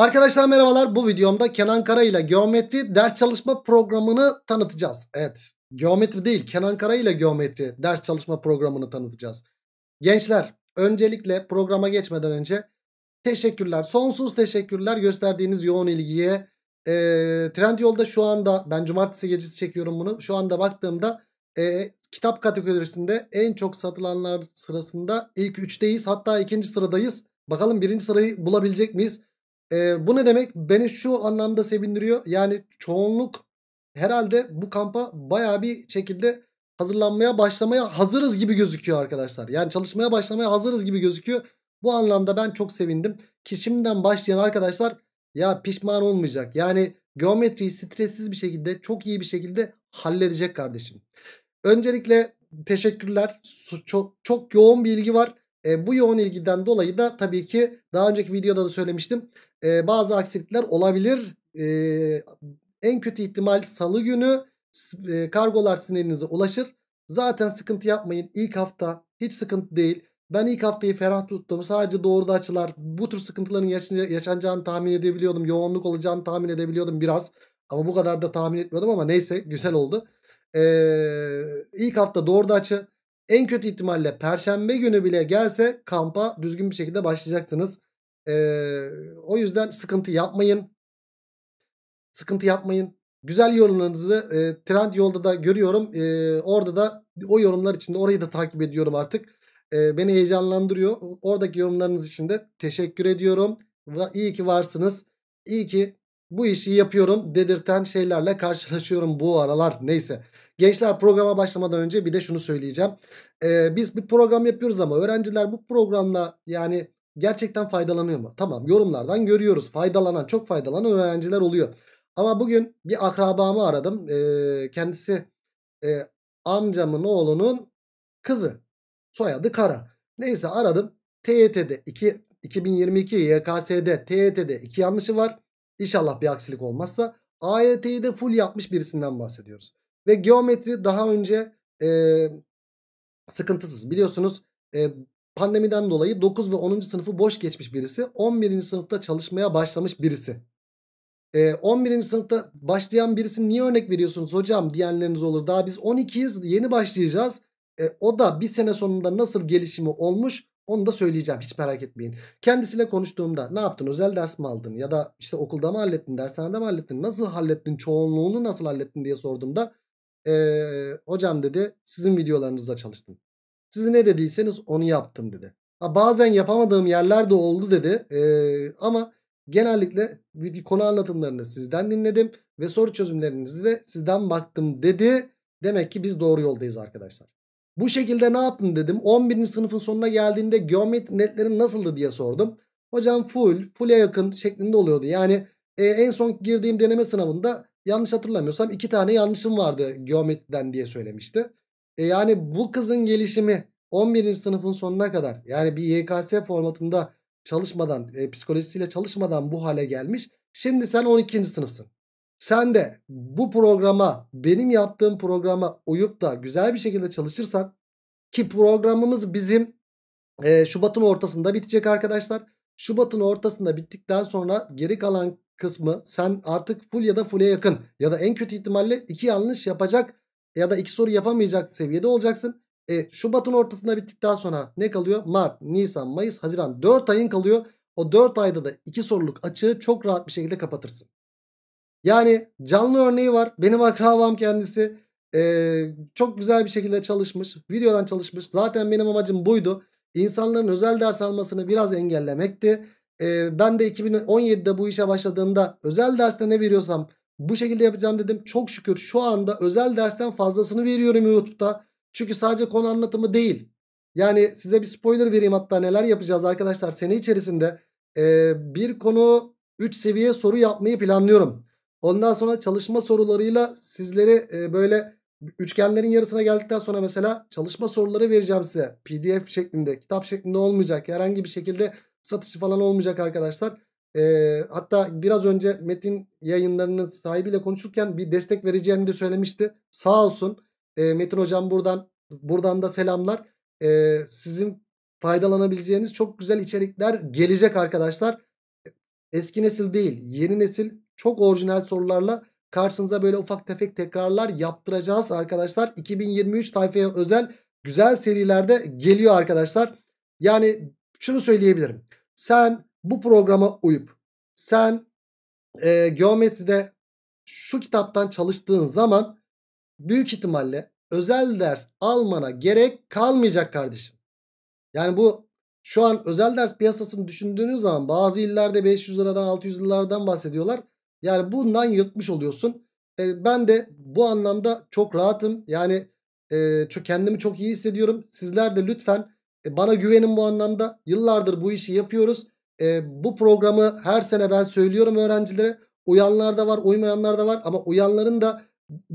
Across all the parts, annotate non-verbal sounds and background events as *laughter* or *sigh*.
Arkadaşlar merhabalar bu videomda Kenan Kara ile geometri ders çalışma programını tanıtacağız. Evet geometri değil Kenan Kara ile geometri ders çalışma programını tanıtacağız. Gençler öncelikle programa geçmeden önce teşekkürler sonsuz teşekkürler gösterdiğiniz yoğun ilgiye. E, Trendyol'da şu anda ben cumartesi gecesi çekiyorum bunu şu anda baktığımda e, kitap kategorisinde en çok satılanlar sırasında ilk 3'teyiz hatta ikinci sıradayız. Bakalım birinci sırayı bulabilecek miyiz? E, bu ne demek? Beni şu anlamda sevindiriyor. Yani çoğunluk herhalde bu kampa baya bir şekilde hazırlanmaya başlamaya hazırız gibi gözüküyor arkadaşlar. Yani çalışmaya başlamaya hazırız gibi gözüküyor. Bu anlamda ben çok sevindim. Ki şimdiden başlayan arkadaşlar ya pişman olmayacak. Yani geometriyi stressiz bir şekilde çok iyi bir şekilde halledecek kardeşim. Öncelikle teşekkürler. Çok, çok yoğun bir ilgi var. E, bu yoğun ilgiden dolayı da tabii ki daha önceki videoda da söylemiştim. E, bazı aksilikler olabilir. E, en kötü ihtimal salı günü e, kargolar sizin elinize ulaşır. Zaten sıkıntı yapmayın. İlk hafta hiç sıkıntı değil. Ben ilk haftayı ferah tuttum. Sadece doğruda açılar. Bu tür sıkıntıların yaşanacağını tahmin edebiliyordum. Yoğunluk olacağını tahmin edebiliyordum biraz. Ama bu kadar da tahmin etmiyordum ama neyse güzel oldu. Ee, ilk hafta doğruda açı. En kötü ihtimalle perşembe günü bile gelse kampa düzgün bir şekilde başlayacaksınız. Ee, o yüzden sıkıntı yapmayın. Sıkıntı yapmayın. Güzel yorumlarınızı e, trend yolda da görüyorum. E, orada da o yorumlar içinde orayı da takip ediyorum artık. E, beni heyecanlandırıyor. Oradaki yorumlarınız için de teşekkür ediyorum. İyi ki varsınız. İyi ki bu işi yapıyorum dedirten şeylerle karşılaşıyorum bu aralar. Neyse. Gençler programa başlamadan önce bir de şunu söyleyeceğim. Ee, biz bir program yapıyoruz ama öğrenciler bu programla yani gerçekten faydalanıyor mu? Tamam yorumlardan görüyoruz. Faydalanan çok faydalanan öğrenciler oluyor. Ama bugün bir akrabamı aradım. Ee, kendisi e, amcamın oğlunun kızı. Soyadı Kara. Neyse aradım. TYT'de 2, 2022 YKS'de TYT'de 2 yanlışı var. İnşallah bir aksilik olmazsa. AYT'yi de full yapmış birisinden bahsediyoruz. Ve geometri daha önce e, sıkıntısız. Biliyorsunuz e, pandemiden dolayı 9 ve 10. sınıfı boş geçmiş birisi. 11. sınıfta çalışmaya başlamış birisi. E, 11. sınıfta başlayan birisini niye örnek veriyorsunuz hocam diyenleriniz olur. Daha biz 12'yiz yeni başlayacağız. E, o da bir sene sonunda nasıl gelişimi olmuş onu da söyleyeceğim hiç merak etmeyin. Kendisiyle konuştuğumda ne yaptın özel ders mi aldın ya da işte okulda mı hallettin dershanede mi hallettin nasıl hallettin çoğunluğunu nasıl hallettin diye sorduğumda ee, hocam dedi sizin videolarınızda çalıştım. Sizi ne dediyseniz onu yaptım dedi. Ha, bazen yapamadığım yerler de oldu dedi. Ee, ama genellikle konu anlatımlarını sizden dinledim ve soru çözümlerinizi de sizden baktım dedi. Demek ki biz doğru yoldayız arkadaşlar. Bu şekilde ne yaptın dedim. 11. sınıfın sonuna geldiğinde geometri netlerin nasıldı diye sordum. Hocam full, full'e yakın şeklinde oluyordu. Yani e, en son girdiğim deneme sınavında yanlış hatırlamıyorsam iki tane yanlışım vardı geometriden diye söylemişti. E yani bu kızın gelişimi 11. sınıfın sonuna kadar yani bir YKS formatında çalışmadan e, psikolojisiyle çalışmadan bu hale gelmiş. Şimdi sen 12. sınıfsın. Sen de bu programa benim yaptığım programa uyup da güzel bir şekilde çalışırsan ki programımız bizim e, Şubat'ın ortasında bitecek arkadaşlar. Şubat'ın ortasında bittikten sonra geri kalan kısmı sen artık full ya da full'e yakın ya da en kötü ihtimalle iki yanlış yapacak ya da iki soru yapamayacak seviyede olacaksın. E, Şubat'ın ortasında bittikten sonra ne kalıyor? Mart, Nisan, Mayıs, Haziran 4 ayın kalıyor. O 4 ayda da iki soruluk açığı çok rahat bir şekilde kapatırsın. Yani canlı örneği var. Benim akrabam kendisi e, çok güzel bir şekilde çalışmış. Videodan çalışmış. Zaten benim amacım buydu. İnsanların özel ders almasını biraz engellemekti e, ben de 2017'de bu işe başladığımda özel derste ne veriyorsam bu şekilde yapacağım dedim. Çok şükür şu anda özel dersten fazlasını veriyorum YouTube'da. Çünkü sadece konu anlatımı değil. Yani size bir spoiler vereyim hatta neler yapacağız arkadaşlar. Sene içerisinde e, bir konu 3 seviye soru yapmayı planlıyorum. Ondan sonra çalışma sorularıyla sizleri e, böyle üçgenlerin yarısına geldikten sonra mesela çalışma soruları vereceğim size. PDF şeklinde, kitap şeklinde olmayacak. Herhangi bir şekilde satışı falan olmayacak arkadaşlar. E, hatta biraz önce Metin yayınlarının sahibiyle konuşurken bir destek vereceğini de söylemişti. Sağ olsun. E, Metin hocam buradan buradan da selamlar. E, sizin faydalanabileceğiniz çok güzel içerikler gelecek arkadaşlar. Eski nesil değil yeni nesil çok orijinal sorularla karşınıza böyle ufak tefek tekrarlar yaptıracağız arkadaşlar. 2023 tayfaya özel güzel serilerde geliyor arkadaşlar. Yani şunu söyleyebilirim. Sen bu programa uyup sen e, geometride şu kitaptan çalıştığın zaman büyük ihtimalle özel ders almana gerek kalmayacak kardeşim. Yani bu şu an özel ders piyasasını düşündüğünüz zaman bazı illerde 500 liradan 600 liradan bahsediyorlar. Yani bundan yırtmış oluyorsun. E, ben de bu anlamda çok rahatım. Yani e, çok kendimi çok iyi hissediyorum. Sizler de lütfen e, bana güvenin bu anlamda. Yıllardır bu işi yapıyoruz. E, bu programı her sene ben söylüyorum öğrencilere. Uyanlar da var, uymayanlar da var ama uyanların da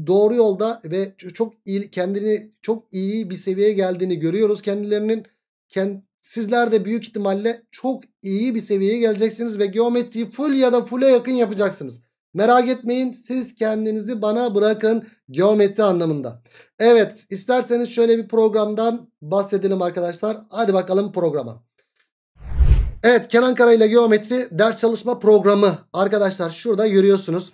doğru yolda ve çok iyi kendini çok iyi bir seviyeye geldiğini görüyoruz kendilerinin. Kend, sizler de büyük ihtimalle çok iyi bir seviyeye geleceksiniz ve geometriyi full ya da full'e yakın yapacaksınız. Merak etmeyin siz kendinizi bana bırakın geometri anlamında. Evet isterseniz şöyle bir programdan bahsedelim arkadaşlar. Hadi bakalım programa. Evet Kenan Kara ile geometri ders çalışma programı arkadaşlar şurada görüyorsunuz.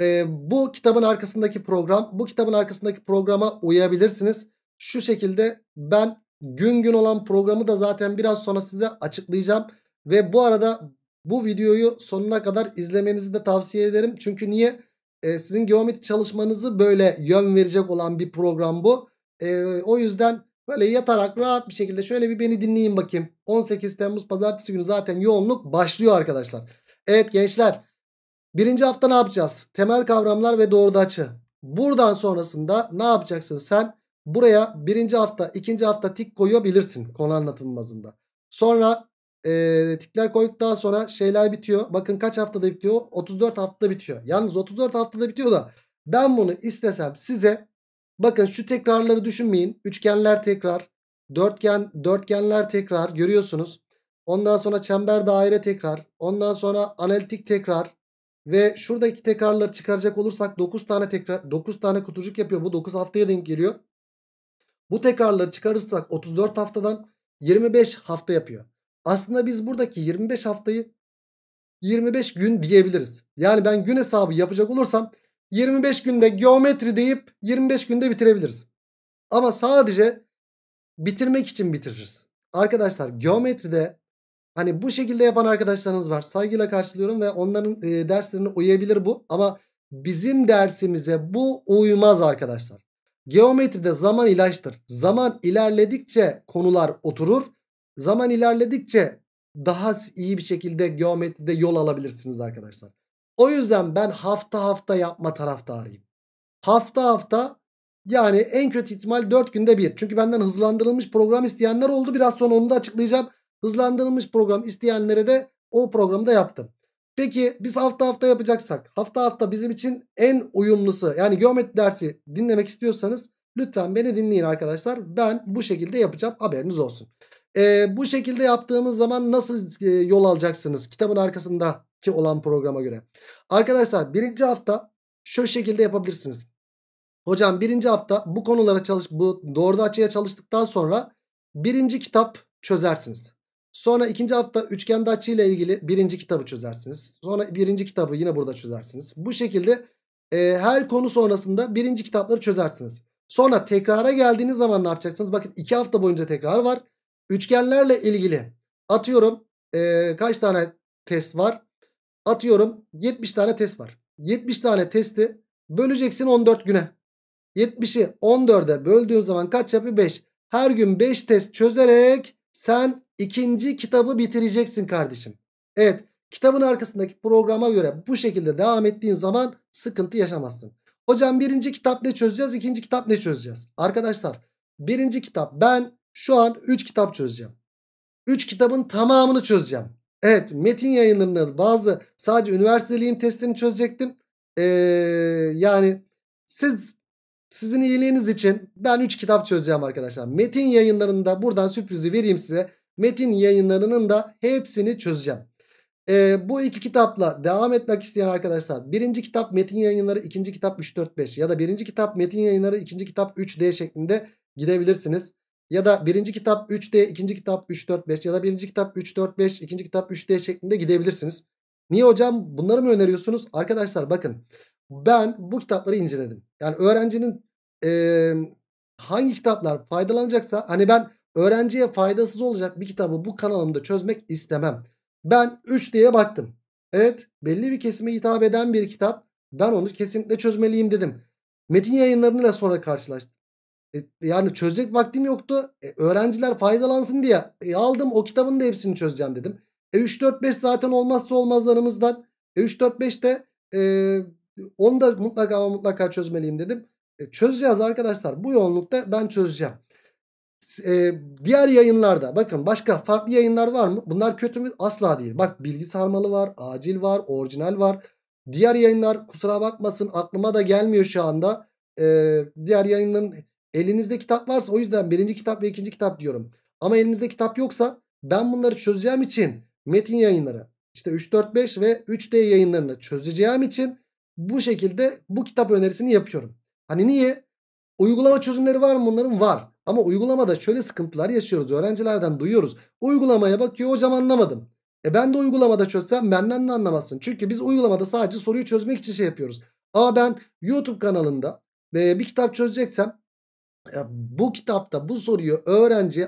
Ee, bu kitabın arkasındaki program bu kitabın arkasındaki programa uyabilirsiniz. Şu şekilde ben gün gün olan programı da zaten biraz sonra size açıklayacağım. Ve bu arada bu videoyu sonuna kadar izlemenizi de tavsiye ederim. Çünkü niye? E, sizin geometri çalışmanızı böyle yön verecek olan bir program bu. E, o yüzden böyle yatarak rahat bir şekilde şöyle bir beni dinleyin bakayım. 18 Temmuz pazartesi günü zaten yoğunluk başlıyor arkadaşlar. Evet gençler birinci hafta ne yapacağız? Temel kavramlar ve doğruda açı. Buradan sonrasında ne yapacaksın sen? Buraya birinci hafta ikinci hafta tik koyabilirsin konu anlatım bazında. Sonra e, tikler koyduktan sonra şeyler bitiyor. Bakın kaç haftada bitiyor? 34 haftada bitiyor. Yalnız 34 haftada bitiyor da ben bunu istesem size bakın şu tekrarları düşünmeyin. Üçgenler tekrar, dörtgen dörtgenler tekrar görüyorsunuz. Ondan sonra çember daire tekrar, ondan sonra analitik tekrar ve şuradaki tekrarları çıkaracak olursak 9 tane tekrar 9 tane kutucuk yapıyor. Bu 9 haftaya denk geliyor. Bu tekrarları çıkarırsak 34 haftadan 25 hafta yapıyor. Aslında biz buradaki 25 haftayı 25 gün diyebiliriz. Yani ben gün hesabı yapacak olursam 25 günde geometri deyip 25 günde bitirebiliriz. Ama sadece bitirmek için bitiririz. Arkadaşlar geometride hani bu şekilde yapan arkadaşlarınız var. Saygıyla karşılıyorum ve onların e, derslerine uyabilir bu. Ama bizim dersimize bu uymaz arkadaşlar. Geometride zaman ilaçtır. Zaman ilerledikçe konular oturur zaman ilerledikçe daha iyi bir şekilde geometride yol alabilirsiniz arkadaşlar. O yüzden ben hafta hafta yapma taraftarıyım. Hafta hafta yani en kötü ihtimal 4 günde bir. Çünkü benden hızlandırılmış program isteyenler oldu. Biraz sonra onu da açıklayacağım. Hızlandırılmış program isteyenlere de o programı da yaptım. Peki biz hafta hafta yapacaksak hafta hafta bizim için en uyumlusu yani geometri dersi dinlemek istiyorsanız lütfen beni dinleyin arkadaşlar. Ben bu şekilde yapacağım haberiniz olsun. E, bu şekilde yaptığımız zaman nasıl e, yol alacaksınız? Kitabın arkasındaki olan programa göre. Arkadaşlar birinci hafta şu şekilde yapabilirsiniz. Hocam birinci hafta bu konulara çalış, bu doğru açıya çalıştıktan sonra birinci kitap çözersiniz. Sonra ikinci hafta üçgende açıyla ilgili birinci kitabı çözersiniz. Sonra birinci kitabı yine burada çözersiniz. Bu şekilde e, her konu sonrasında birinci kitapları çözersiniz. Sonra tekrara geldiğiniz zaman ne yapacaksınız? Bakın iki hafta boyunca tekrar var. Üçgenlerle ilgili atıyorum e, kaç tane test var? Atıyorum 70 tane test var. 70 tane testi böleceksin 14 güne. 70'i 14'e böldüğün zaman kaç yapıyor? 5. Her gün 5 test çözerek sen ikinci kitabı bitireceksin kardeşim. Evet kitabın arkasındaki programa göre bu şekilde devam ettiğin zaman sıkıntı yaşamazsın. Hocam birinci kitap ne çözeceğiz? ikinci kitap ne çözeceğiz? Arkadaşlar birinci kitap ben şu an 3 kitap çözeceğim. 3 kitabın tamamını çözeceğim. Evet metin yayınlarında bazı sadece üniversiteliğim testini çözecektim. Ee, yani siz sizin iyiliğiniz için ben 3 kitap çözeceğim arkadaşlar. Metin yayınlarında buradan sürprizi vereyim size. Metin yayınlarının da hepsini çözeceğim. Ee, bu iki kitapla devam etmek isteyen arkadaşlar birinci kitap metin yayınları ikinci kitap 3-4-5 ya da birinci kitap metin yayınları ikinci kitap 3D şeklinde gidebilirsiniz ya da birinci kitap 3D, ikinci kitap 3, 4, 5 ya da birinci kitap 3, 4, 5, ikinci kitap 3D şeklinde gidebilirsiniz. Niye hocam bunları mı öneriyorsunuz? Arkadaşlar bakın ben bu kitapları inceledim. Yani öğrencinin e, hangi kitaplar faydalanacaksa hani ben öğrenciye faydasız olacak bir kitabı bu kanalımda çözmek istemem. Ben 3D'ye baktım. Evet belli bir kesime hitap eden bir kitap. Ben onu kesinlikle çözmeliyim dedim. Metin yayınlarıyla sonra karşılaştım. E, yani çözecek vaktim yoktu. E, öğrenciler faydalansın diye e, aldım o kitabın da hepsini çözeceğim dedim. E 3 4 5 zaten olmazsa olmazlarımızdan. E 3 4 5 de e, onu da mutlaka ama mutlaka çözmeliyim dedim. E, çözeceğiz arkadaşlar. Bu yoğunlukta ben çözeceğim. E, diğer yayınlarda bakın başka farklı yayınlar var mı? Bunlar kötü mü? Asla değil. Bak bilgi sarmalı var, acil var, orijinal var. Diğer yayınlar kusura bakmasın aklıma da gelmiyor şu anda. E, diğer yayınların Elinizde kitap varsa o yüzden birinci kitap ve ikinci kitap diyorum. Ama elinizde kitap yoksa ben bunları çözeceğim için metin yayınları işte 3, 4, 5 ve 3D yayınlarını çözeceğim için bu şekilde bu kitap önerisini yapıyorum. Hani niye? Uygulama çözümleri var mı bunların? Var. Ama uygulamada şöyle sıkıntılar yaşıyoruz. Öğrencilerden duyuyoruz. Uygulamaya bakıyor hocam anlamadım. E ben de uygulamada çözsem benden de anlamazsın. Çünkü biz uygulamada sadece soruyu çözmek için şey yapıyoruz. Ama ben YouTube kanalında e, bir kitap çözeceksem bu kitapta bu soruyu öğrenci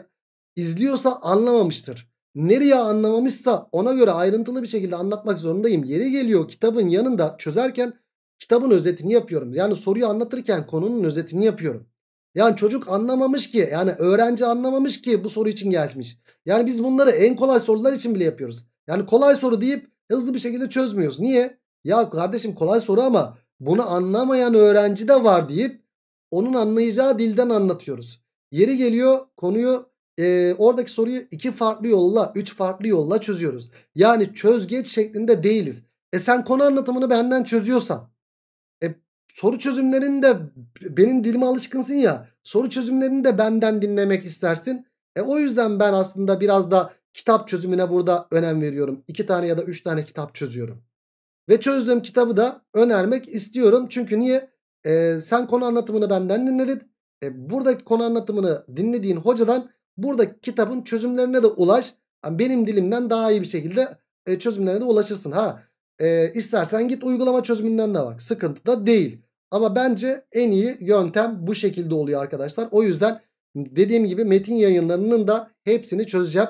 izliyorsa anlamamıştır. Nereye anlamamışsa ona göre ayrıntılı bir şekilde anlatmak zorundayım. Yeri geliyor kitabın yanında çözerken kitabın özetini yapıyorum. Yani soruyu anlatırken konunun özetini yapıyorum. Yani çocuk anlamamış ki yani öğrenci anlamamış ki bu soru için gelmiş. Yani biz bunları en kolay sorular için bile yapıyoruz. Yani kolay soru deyip hızlı bir şekilde çözmüyoruz. Niye? Ya kardeşim kolay soru ama bunu anlamayan öğrenci de var deyip onun anlayacağı dilden anlatıyoruz. Yeri geliyor konuyu e, oradaki soruyu iki farklı yolla, üç farklı yolla çözüyoruz. Yani çözgeç şeklinde değiliz. E sen konu anlatımını benden çözüyorsan e, soru çözümlerinde benim dilime alışkınsın ya soru çözümlerini de benden dinlemek istersin. E o yüzden ben aslında biraz da kitap çözümüne burada önem veriyorum. İki tane ya da üç tane kitap çözüyorum. Ve çözdüğüm kitabı da önermek istiyorum. Çünkü niye? E, sen konu anlatımını benden dinledin. E, buradaki konu anlatımını dinlediğin hocadan buradaki kitabın çözümlerine de ulaş. benim dilimden daha iyi bir şekilde e, çözümlerine de ulaşırsın. Ha e, istersen git uygulama çözümünden de bak. Sıkıntı da değil. Ama bence en iyi yöntem bu şekilde oluyor arkadaşlar. O yüzden dediğim gibi metin yayınlarının da hepsini çözeceğim.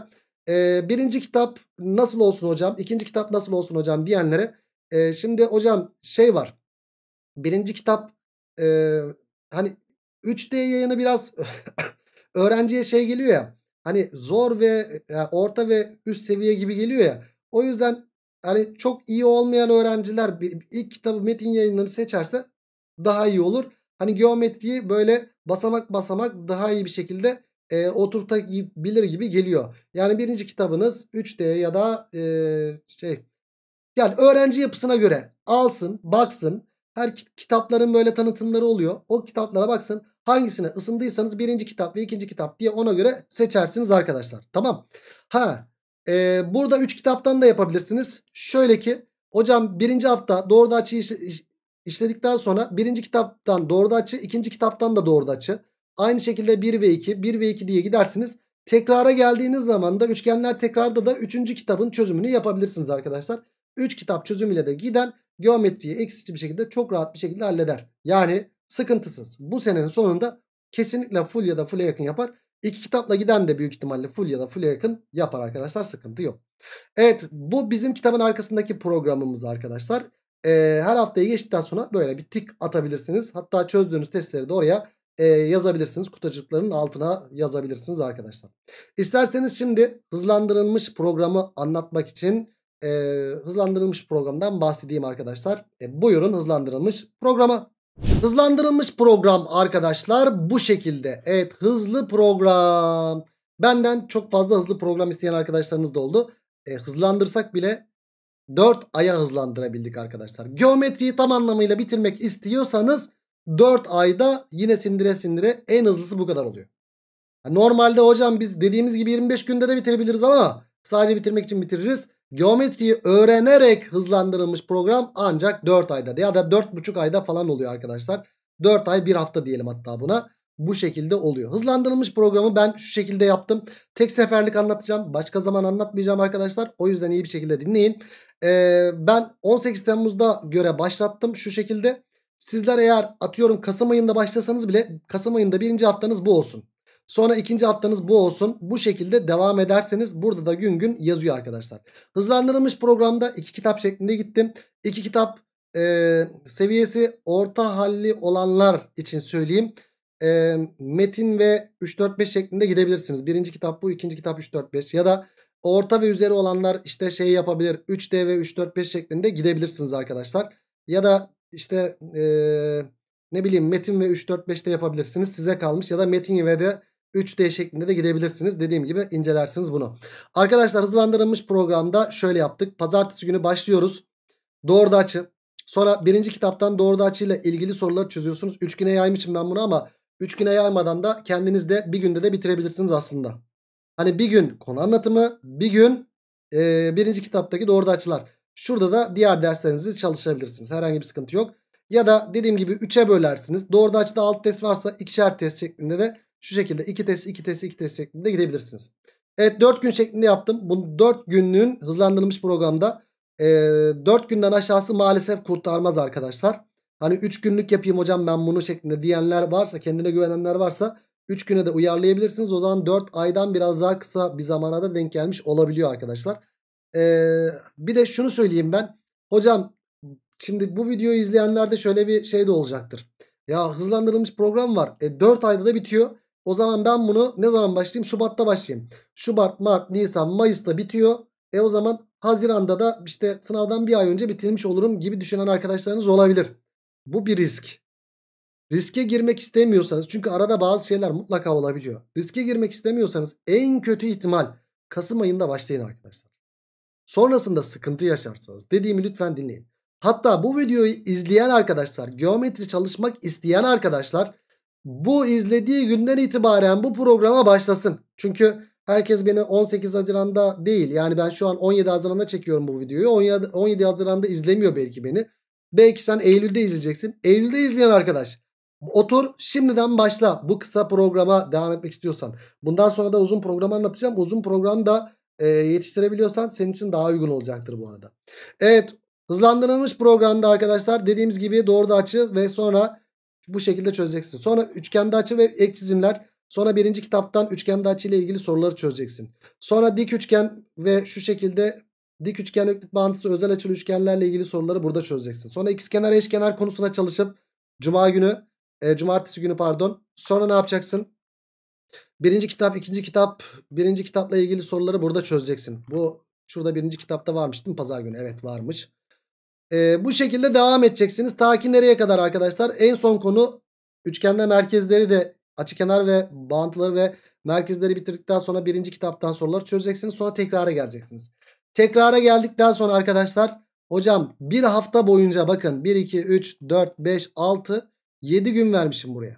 Ee, birinci kitap nasıl olsun hocam? ikinci kitap nasıl olsun hocam diyenlere. E, şimdi hocam şey var. Birinci kitap e, hani 3D yayını biraz *laughs* öğrenciye şey geliyor ya hani zor ve e, yani orta ve üst seviye gibi geliyor ya. O yüzden hani çok iyi olmayan öğrenciler ilk kitabı metin yayınlarını seçerse daha iyi olur. Hani geometriyi böyle basamak basamak daha iyi bir şekilde e, oturtabilir gibi geliyor. Yani birinci kitabınız 3D ya da e, şey yani öğrenci yapısına göre alsın baksın her kitapların böyle tanıtımları oluyor. O kitaplara baksın. Hangisine ısındıysanız birinci kitap ve ikinci kitap diye ona göre seçersiniz arkadaşlar. Tamam. Ha e, burada üç kitaptan da yapabilirsiniz. Şöyle ki hocam birinci hafta da açı iş, iş, işledikten sonra birinci kitaptan doğru da açı ikinci kitaptan da doğru da açı. Aynı şekilde 1 ve 2 1 ve 2 diye gidersiniz. Tekrara geldiğiniz zaman da üçgenler tekrarda da üçüncü kitabın çözümünü yapabilirsiniz arkadaşlar. Üç kitap çözümüyle de giden geometriyi eksici bir şekilde çok rahat bir şekilde halleder. Yani sıkıntısız. Bu senenin sonunda kesinlikle full ya da full'e yakın yapar. İki kitapla giden de büyük ihtimalle full ya da full'e yakın yapar arkadaşlar. Sıkıntı yok. Evet bu bizim kitabın arkasındaki programımız arkadaşlar. Ee, her haftayı geçtikten sonra böyle bir tik atabilirsiniz. Hatta çözdüğünüz testleri de oraya e, yazabilirsiniz. Kutucukların altına yazabilirsiniz arkadaşlar. İsterseniz şimdi hızlandırılmış programı anlatmak için e, hızlandırılmış programdan bahsedeyim arkadaşlar. E, buyurun hızlandırılmış programa. Hızlandırılmış program arkadaşlar bu şekilde. Evet hızlı program. Benden çok fazla hızlı program isteyen arkadaşlarınız da oldu. E, hızlandırsak bile 4 aya hızlandırabildik arkadaşlar. Geometriyi tam anlamıyla bitirmek istiyorsanız 4 ayda yine sindire sindire en hızlısı bu kadar oluyor. Normalde hocam biz dediğimiz gibi 25 günde de bitirebiliriz ama sadece bitirmek için bitiririz. Geometriyi öğrenerek hızlandırılmış program ancak 4 ayda ya da 4,5 ayda falan oluyor arkadaşlar. 4 ay 1 hafta diyelim hatta buna. Bu şekilde oluyor. Hızlandırılmış programı ben şu şekilde yaptım. Tek seferlik anlatacağım. Başka zaman anlatmayacağım arkadaşlar. O yüzden iyi bir şekilde dinleyin. Ee, ben 18 Temmuz'da göre başlattım şu şekilde. Sizler eğer atıyorum Kasım ayında başlasanız bile Kasım ayında birinci haftanız bu olsun. Sonra ikinci haftanız bu olsun. Bu şekilde devam ederseniz burada da gün gün yazıyor arkadaşlar. Hızlandırılmış programda iki kitap şeklinde gittim. İki kitap e, seviyesi orta halli olanlar için söyleyeyim. E, metin ve 3-4-5 şeklinde gidebilirsiniz. Birinci kitap bu, ikinci kitap 3-4-5 ya da orta ve üzeri olanlar işte şey yapabilir. 3D ve 3-4-5 şeklinde gidebilirsiniz arkadaşlar. Ya da işte e, ne bileyim metin ve 3-4-5'te yapabilirsiniz. Size kalmış ya da metin ve de 3D şeklinde de gidebilirsiniz. Dediğim gibi incelersiniz bunu. Arkadaşlar hızlandırılmış programda şöyle yaptık. Pazartesi günü başlıyoruz. Doğru da açı. Sonra birinci kitaptan doğru da açıyla ilgili soruları çözüyorsunuz. 3 güne yaymışım ben bunu ama 3 güne yaymadan da kendiniz de bir günde de bitirebilirsiniz aslında. Hani bir gün konu anlatımı, bir gün e, birinci kitaptaki doğru da açılar. Şurada da diğer derslerinizi çalışabilirsiniz. Herhangi bir sıkıntı yok. Ya da dediğim gibi 3'e bölersiniz. Doğru da açıda alt test varsa ikişer test şeklinde de şu şekilde 2 test 2 test 2 test şeklinde gidebilirsiniz. Evet 4 gün şeklinde yaptım. Bu 4 günlüğün hızlandırılmış programda e, 4 günden aşağısı maalesef kurtarmaz arkadaşlar. Hani 3 günlük yapayım hocam ben bunu şeklinde diyenler varsa kendine güvenenler varsa 3 güne de uyarlayabilirsiniz. O zaman 4 aydan biraz daha kısa bir zamana da denk gelmiş olabiliyor arkadaşlar. Ee, bir de şunu söyleyeyim ben. Hocam şimdi bu videoyu izleyenlerde şöyle bir şey de olacaktır. Ya hızlandırılmış program var. E, 4 ayda da bitiyor. O zaman ben bunu ne zaman başlayayım? Şubat'ta başlayayım. Şubat, Mart, Nisan, Mayıs'ta bitiyor. E o zaman Haziran'da da işte sınavdan bir ay önce bitirmiş olurum gibi düşünen arkadaşlarınız olabilir. Bu bir risk. Riske girmek istemiyorsanız çünkü arada bazı şeyler mutlaka olabiliyor. Riske girmek istemiyorsanız en kötü ihtimal Kasım ayında başlayın arkadaşlar. Sonrasında sıkıntı yaşarsanız dediğimi lütfen dinleyin. Hatta bu videoyu izleyen arkadaşlar, geometri çalışmak isteyen arkadaşlar bu izlediği günden itibaren bu programa başlasın. Çünkü herkes beni 18 Haziran'da değil yani ben şu an 17 Haziran'da çekiyorum bu videoyu. 17 Haziran'da izlemiyor belki beni. Belki sen Eylül'de izleyeceksin. Eylül'de izleyen arkadaş otur şimdiden başla bu kısa programa devam etmek istiyorsan. Bundan sonra da uzun program anlatacağım. Uzun program da e, yetiştirebiliyorsan senin için daha uygun olacaktır bu arada. Evet hızlandırılmış programda arkadaşlar dediğimiz gibi doğru da açı ve sonra bu şekilde çözeceksin. Sonra üçgende açı ve ek çizimler. Sonra birinci kitaptan üçgende açı ile ilgili soruları çözeceksin. Sonra dik üçgen ve şu şekilde dik üçgen öklit bağıntısı özel açılı üçgenlerle ilgili soruları burada çözeceksin. Sonra ikizkenar eşkenar konusuna çalışıp cuma günü e, cumartesi günü pardon. Sonra ne yapacaksın? Birinci kitap, ikinci kitap, birinci kitapla ilgili soruları burada çözeceksin. Bu şurada birinci kitapta varmış değil mi pazar günü? Evet varmış. E, bu şekilde devam edeceksiniz. Ta ki nereye kadar arkadaşlar? En son konu üçgende merkezleri de açı kenar ve bağıntıları ve merkezleri bitirdikten sonra birinci kitaptan soruları çözeceksiniz. Sonra tekrara geleceksiniz. Tekrara geldikten sonra arkadaşlar hocam bir hafta boyunca bakın 1, 2, 3, 4, 5, 6, 7 gün vermişim buraya.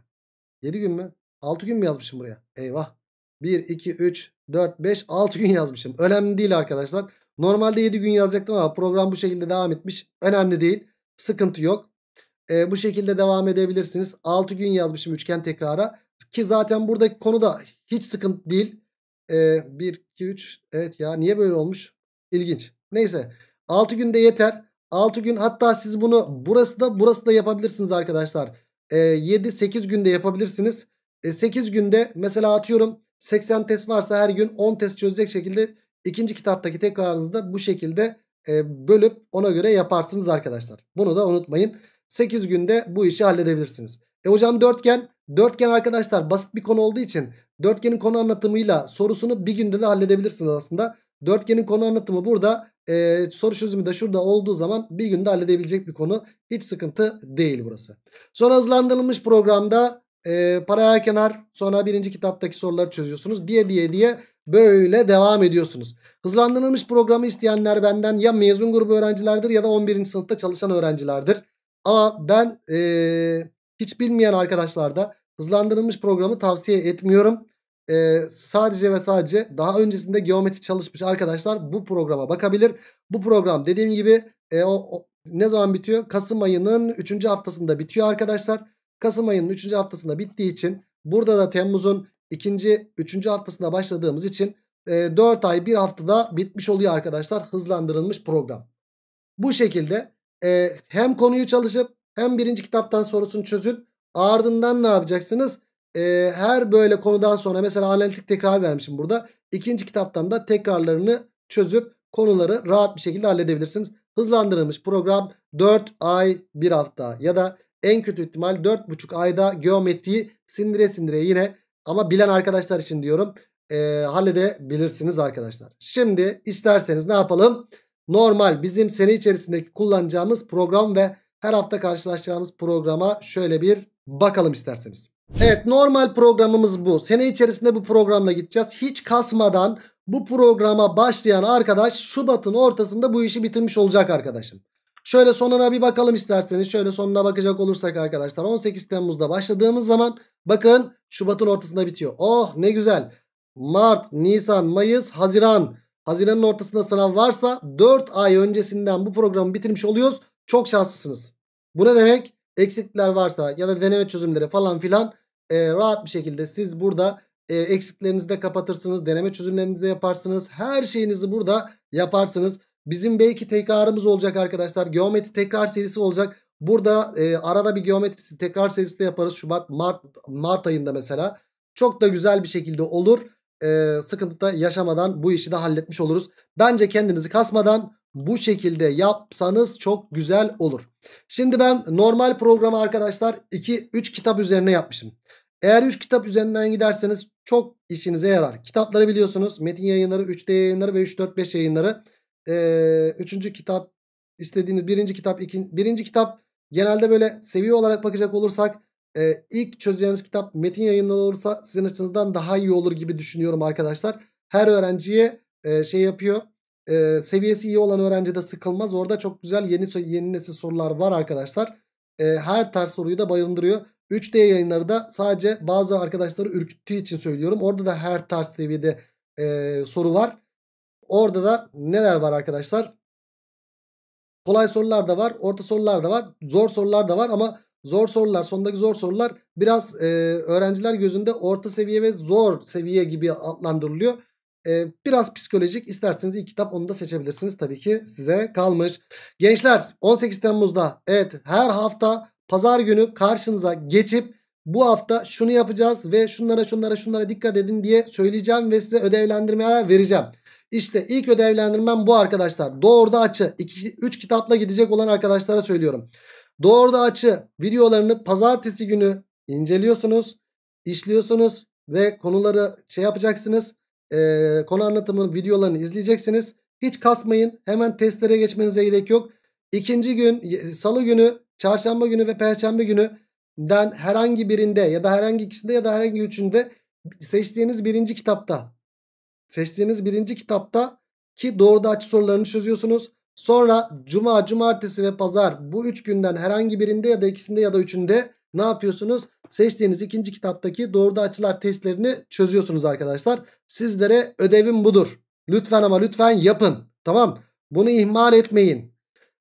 7 gün mü? 6 gün mü yazmışım buraya? Eyvah. 1, 2, 3, 4, 5, 6 gün yazmışım. Önemli değil arkadaşlar. Normalde 7 gün yazacaktım ama program bu şekilde devam etmiş. Önemli değil. Sıkıntı yok. E, bu şekilde devam edebilirsiniz. 6 gün yazmışım üçgen tekrara. Ki zaten buradaki konu da hiç sıkıntı değil. E, 1, 2, 3. Evet ya niye böyle olmuş? İlginç. Neyse. 6 günde yeter. 6 gün hatta siz bunu burası da burası da yapabilirsiniz arkadaşlar. E, ee, 7-8 günde yapabilirsiniz. E, ee, 8 günde mesela atıyorum 80 test varsa her gün 10 test çözecek şekilde İkinci kitaptaki tekrarınızı da bu şekilde e, bölüp ona göre yaparsınız arkadaşlar. Bunu da unutmayın. 8 günde bu işi halledebilirsiniz. E hocam dörtgen. Dörtgen arkadaşlar basit bir konu olduğu için dörtgenin konu anlatımıyla sorusunu bir günde de halledebilirsiniz aslında. Dörtgenin konu anlatımı burada e, soru çözümü de şurada olduğu zaman bir günde halledebilecek bir konu. Hiç sıkıntı değil burası. Sonra hızlandırılmış programda e, paralel kenar sonra birinci kitaptaki soruları çözüyorsunuz diye diye diye Böyle devam ediyorsunuz. Hızlandırılmış programı isteyenler benden ya mezun grubu öğrencilerdir ya da 11. sınıfta çalışan öğrencilerdir. Ama ben ee, hiç bilmeyen arkadaşlarda hızlandırılmış programı tavsiye etmiyorum. Ee, sadece ve sadece daha öncesinde geometri çalışmış arkadaşlar bu programa bakabilir. Bu program dediğim gibi e, o, o, ne zaman bitiyor? Kasım ayının 3. haftasında bitiyor arkadaşlar. Kasım ayının 3. haftasında bittiği için burada da Temmuz'un ikinci, üçüncü haftasına başladığımız için e, 4 ay bir haftada bitmiş oluyor arkadaşlar hızlandırılmış program. Bu şekilde e, hem konuyu çalışıp hem birinci kitaptan sorusunu çözün. Ardından ne yapacaksınız? E, her böyle konudan sonra mesela analitik tekrar vermişim burada. İkinci kitaptan da tekrarlarını çözüp konuları rahat bir şekilde halledebilirsiniz. Hızlandırılmış program 4 ay 1 hafta ya da en kötü ihtimal 4,5 ayda geometriyi sindire sindire yine ama bilen arkadaşlar için diyorum e, halledebilirsiniz arkadaşlar. Şimdi isterseniz ne yapalım? Normal bizim sene içerisindeki kullanacağımız program ve her hafta karşılaşacağımız programa şöyle bir bakalım isterseniz. Evet normal programımız bu. Sene içerisinde bu programla gideceğiz. Hiç kasmadan bu programa başlayan arkadaş Şubat'ın ortasında bu işi bitirmiş olacak arkadaşım. Şöyle sonuna bir bakalım isterseniz. Şöyle sonuna bakacak olursak arkadaşlar 18 Temmuz'da başladığımız zaman bakın Şubat'ın ortasında bitiyor. Oh ne güzel. Mart, Nisan, Mayıs, Haziran. Haziran'ın ortasında sınav varsa 4 ay öncesinden bu programı bitirmiş oluyoruz. Çok şanslısınız. Bu ne demek? Eksikler varsa ya da deneme çözümleri falan filan e, rahat bir şekilde siz burada e, eksiklerinizi de kapatırsınız. Deneme çözümlerinizi de yaparsınız. Her şeyinizi burada yaparsınız. Bizim belki tekrarımız olacak arkadaşlar. Geometri tekrar serisi olacak. Burada e, arada bir geometri tekrar serisi de yaparız. Şubat, Mart, Mart ayında mesela. Çok da güzel bir şekilde olur. E, sıkıntı da yaşamadan bu işi de halletmiş oluruz. Bence kendinizi kasmadan bu şekilde yapsanız çok güzel olur. Şimdi ben normal programı arkadaşlar 2-3 kitap üzerine yapmışım. Eğer 3 kitap üzerinden giderseniz çok işinize yarar. Kitapları biliyorsunuz. Metin yayınları, 3D yayınları ve 3-4-5 yayınları e, üçüncü kitap istediğiniz birinci kitap ikin birinci kitap genelde böyle seviye olarak bakacak olursak e, ilk çözeceğiniz kitap metin yayınları olursa sizin açınızdan daha iyi olur gibi düşünüyorum arkadaşlar. Her öğrenciye e, şey yapıyor e, seviyesi iyi olan öğrenci de sıkılmaz. Orada çok güzel yeni yeni nesil sorular var arkadaşlar. E, her tarz soruyu da bayındırıyor. 3D yayınları da sadece bazı arkadaşları ürküttüğü için söylüyorum. Orada da her tarz seviyede e, soru var. Orada da neler var arkadaşlar? Kolay sorular da var, orta sorular da var, zor sorular da var ama zor sorular, sondaki zor sorular biraz e, öğrenciler gözünde orta seviye ve zor seviye gibi adlandırılıyor. E, biraz psikolojik isterseniz ilk kitap onu da seçebilirsiniz tabii ki size kalmış. Gençler 18 Temmuz'da evet her hafta pazar günü karşınıza geçip bu hafta şunu yapacağız ve şunlara şunlara şunlara dikkat edin diye söyleyeceğim ve size ödevlendirmeler vereceğim. İşte ilk ödevlendirmem bu arkadaşlar. Doğruda açı. 3 kitapla gidecek olan arkadaşlara söylüyorum. Doğruda açı videolarını pazartesi günü inceliyorsunuz. işliyorsunuz ve konuları şey yapacaksınız. E, konu anlatımının videolarını izleyeceksiniz. Hiç kasmayın. Hemen testlere geçmenize gerek yok. İkinci gün salı günü, çarşamba günü ve perşembe günüden herhangi birinde ya da herhangi ikisinde ya da herhangi üçünde seçtiğiniz birinci kitapta Seçtiğiniz birinci kitapta ki doğruda açı sorularını çözüyorsunuz. Sonra cuma, cumartesi ve pazar bu üç günden herhangi birinde ya da ikisinde ya da üçünde ne yapıyorsunuz? Seçtiğiniz ikinci kitaptaki doğruda açılar testlerini çözüyorsunuz arkadaşlar. Sizlere ödevim budur. Lütfen ama lütfen yapın. Tamam. Bunu ihmal etmeyin.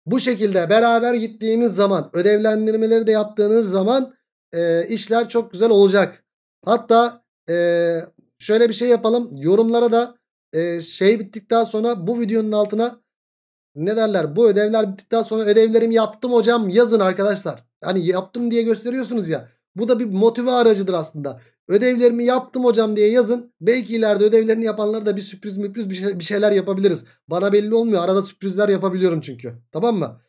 Bu şekilde beraber gittiğimiz zaman ödevlendirmeleri de yaptığınız zaman e, işler çok güzel olacak. Hatta e, Şöyle bir şey yapalım. Yorumlara da e, şey bittikten sonra bu videonun altına ne derler bu ödevler bittikten sonra ödevlerimi yaptım hocam yazın arkadaşlar. Hani yaptım diye gösteriyorsunuz ya. Bu da bir motive aracıdır aslında. Ödevlerimi yaptım hocam diye yazın. Belki ileride ödevlerini yapanlara da bir sürpriz müpriz bir, şey, bir şeyler yapabiliriz. Bana belli olmuyor. Arada sürprizler yapabiliyorum çünkü. Tamam mı?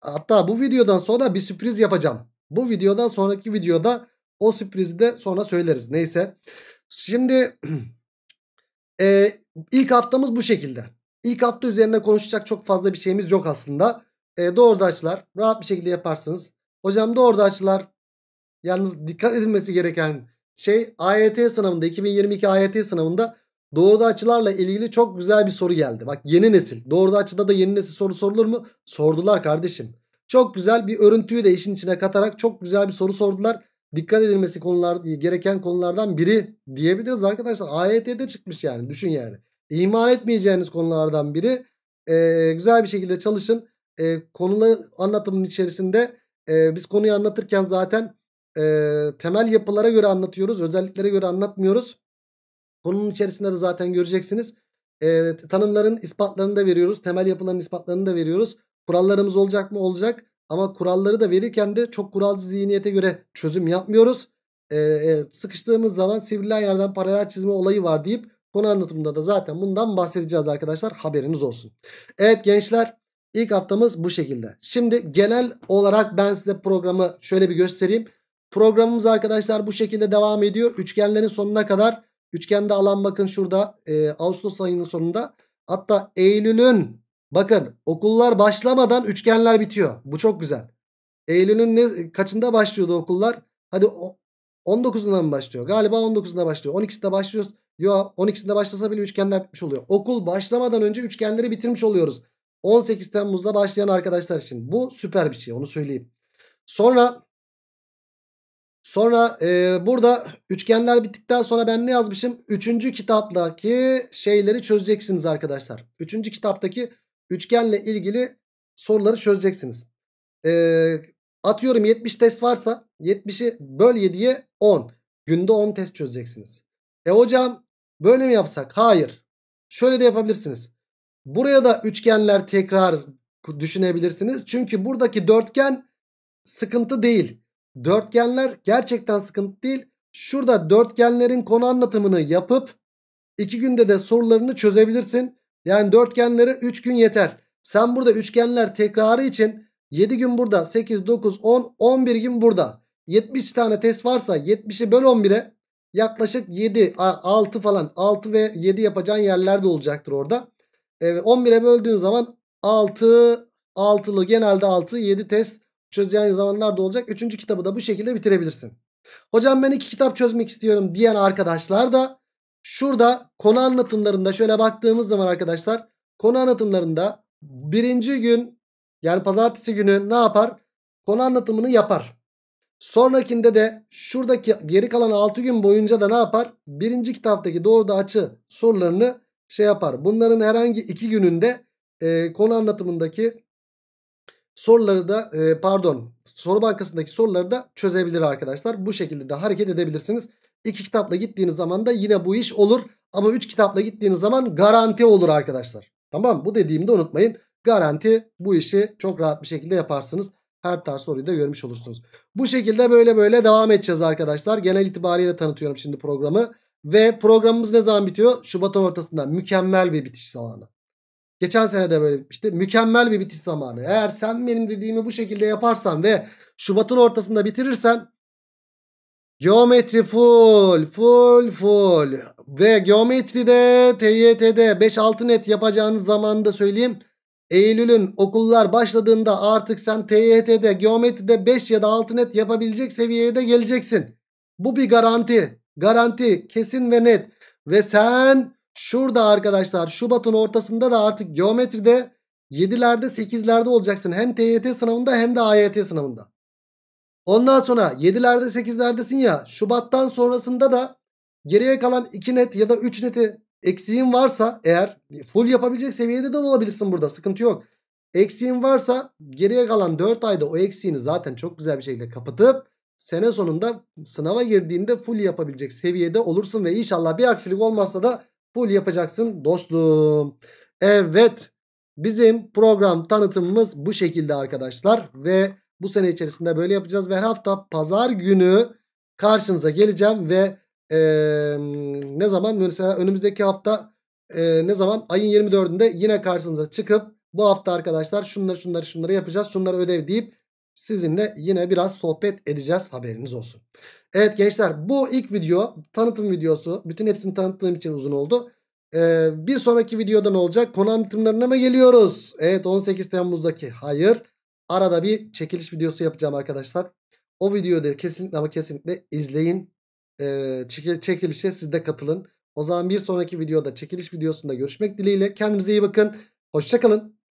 Hatta bu videodan sonra bir sürpriz yapacağım. Bu videodan sonraki videoda o sürprizi de sonra söyleriz. Neyse. Şimdi *clears throat* e, ilk haftamız bu şekilde. İlk hafta üzerine konuşacak çok fazla bir şeyimiz yok aslında. E, doğruda açılar rahat bir şekilde yaparsınız. Hocam doğruda açılar yalnız dikkat edilmesi gereken şey AYT sınavında 2022 AYT sınavında doğruda açılarla ilgili çok güzel bir soru geldi. Bak yeni nesil doğruda açıda da yeni nesil soru sorulur mu? Sordular kardeşim. Çok güzel bir örüntüyü de işin içine katarak çok güzel bir soru sordular dikkat edilmesi konular gereken konulardan biri diyebiliriz arkadaşlar. AYT'de e çıkmış yani düşün yani. İhmal etmeyeceğiniz konulardan biri. Ee, güzel bir şekilde çalışın. Ee, konulu anlatımın içerisinde e, biz konuyu anlatırken zaten e, temel yapılara göre anlatıyoruz. Özelliklere göre anlatmıyoruz. Konunun içerisinde de zaten göreceksiniz. E, tanımların ispatlarını da veriyoruz. Temel yapıların ispatlarını da veriyoruz. Kurallarımız olacak mı? Olacak. Ama kuralları da verirken de çok kuralsız zihniyete göre çözüm yapmıyoruz. Ee, e, sıkıştığımız zaman sivrilen yerden paralel çizme olayı var deyip konu anlatımında da zaten bundan bahsedeceğiz arkadaşlar. Haberiniz olsun. Evet gençler ilk haftamız bu şekilde. Şimdi genel olarak ben size programı şöyle bir göstereyim. Programımız arkadaşlar bu şekilde devam ediyor. Üçgenlerin sonuna kadar üçgende alan bakın şurada e, Ağustos ayının sonunda hatta Eylül'ün Bakın okullar başlamadan üçgenler bitiyor. Bu çok güzel. Eylül'ün ne, kaçında başlıyordu okullar? Hadi 19'unda mı başlıyor? Galiba 19'unda başlıyor. 12'sinde başlıyoruz. Yo 12'sinde başlasa bile üçgenler bitmiş oluyor. Okul başlamadan önce üçgenleri bitirmiş oluyoruz. 18 Temmuz'da başlayan arkadaşlar için. Bu süper bir şey onu söyleyeyim. Sonra sonra e, burada üçgenler bittikten sonra ben ne yazmışım? Üçüncü kitaptaki şeyleri çözeceksiniz arkadaşlar. Üçüncü kitaptaki Üçgenle ilgili soruları çözeceksiniz. Ee, atıyorum 70 test varsa 70'i böl 7'ye 10. Günde 10 test çözeceksiniz. E hocam böyle mi yapsak? Hayır. Şöyle de yapabilirsiniz. Buraya da üçgenler tekrar düşünebilirsiniz. Çünkü buradaki dörtgen sıkıntı değil. Dörtgenler gerçekten sıkıntı değil. Şurada dörtgenlerin konu anlatımını yapıp iki günde de sorularını çözebilirsin. Yani dörtgenlere 3 gün yeter. Sen burada üçgenler tekrarı için 7 gün burada 8, 9, 10, 11 gün burada. 70 tane test varsa 70'i böl 11'e yaklaşık 7, 6 falan 6 ve 7 yapacağın yerler de olacaktır orada. Evet, 11'e böldüğün zaman 6, 6'lı genelde 6, 7 test çözeceğin zamanlar da olacak. Üçüncü kitabı da bu şekilde bitirebilirsin. Hocam ben iki kitap çözmek istiyorum diyen arkadaşlar da Şurada konu anlatımlarında şöyle baktığımız zaman arkadaşlar konu anlatımlarında birinci gün yani pazartesi günü ne yapar? Konu anlatımını yapar. Sonrakinde de şuradaki geri kalan 6 gün boyunca da ne yapar? Birinci kitaptaki doğruda açı sorularını şey yapar. Bunların herhangi iki gününde e, konu anlatımındaki soruları da e, pardon soru bankasındaki soruları da çözebilir arkadaşlar. Bu şekilde de hareket edebilirsiniz. İki kitapla gittiğiniz zaman da yine bu iş olur. Ama üç kitapla gittiğiniz zaman garanti olur arkadaşlar. Tamam bu dediğimi de unutmayın. Garanti bu işi çok rahat bir şekilde yaparsınız. Her tarz soruyu da görmüş olursunuz. Bu şekilde böyle böyle devam edeceğiz arkadaşlar. Genel itibariyle tanıtıyorum şimdi programı. Ve programımız ne zaman bitiyor? Şubat'ın ortasında mükemmel bir bitiş zamanı. Geçen sene de böyle bitmişti. Mükemmel bir bitiş zamanı. Eğer sen benim dediğimi bu şekilde yaparsan ve Şubat'ın ortasında bitirirsen Geometri full full full ve geometride TYT'de 5-6 net yapacağınız da söyleyeyim. Eylül'ün okullar başladığında artık sen TYT'de geometride 5 ya da 6 net yapabilecek seviyeye de geleceksin. Bu bir garanti. Garanti kesin ve net. Ve sen şurada arkadaşlar Şubat'ın ortasında da artık geometride 7'lerde 8'lerde olacaksın. Hem TYT sınavında hem de AYT sınavında. Ondan sonra 7'lerde 8'lerdesin ya Şubat'tan sonrasında da geriye kalan 2 net ya da 3 neti eksiğin varsa eğer full yapabilecek seviyede de olabilirsin burada sıkıntı yok. Eksiğin varsa geriye kalan 4 ayda o eksiğini zaten çok güzel bir şekilde kapatıp sene sonunda sınava girdiğinde full yapabilecek seviyede olursun ve inşallah bir aksilik olmazsa da full yapacaksın dostum. Evet bizim program tanıtımımız bu şekilde arkadaşlar ve bu sene içerisinde böyle yapacağız ve her hafta pazar günü karşınıza geleceğim ve e, ne zaman mesela önümüzdeki hafta e, ne zaman ayın 24'ünde yine karşınıza çıkıp bu hafta arkadaşlar şunları şunları şunları yapacağız şunları ödev deyip sizinle yine biraz sohbet edeceğiz haberiniz olsun. Evet gençler bu ilk video tanıtım videosu bütün hepsini tanıttığım için uzun oldu. Ee, bir sonraki videoda ne olacak? Konu anlatımlarına mı geliyoruz? Evet 18 Temmuz'daki hayır. Arada bir çekiliş videosu yapacağım arkadaşlar. O videoyu da kesinlikle ama kesinlikle izleyin. Ee, çekilişe siz de katılın. O zaman bir sonraki videoda çekiliş videosunda görüşmek dileğiyle. Kendinize iyi bakın. Hoşçakalın.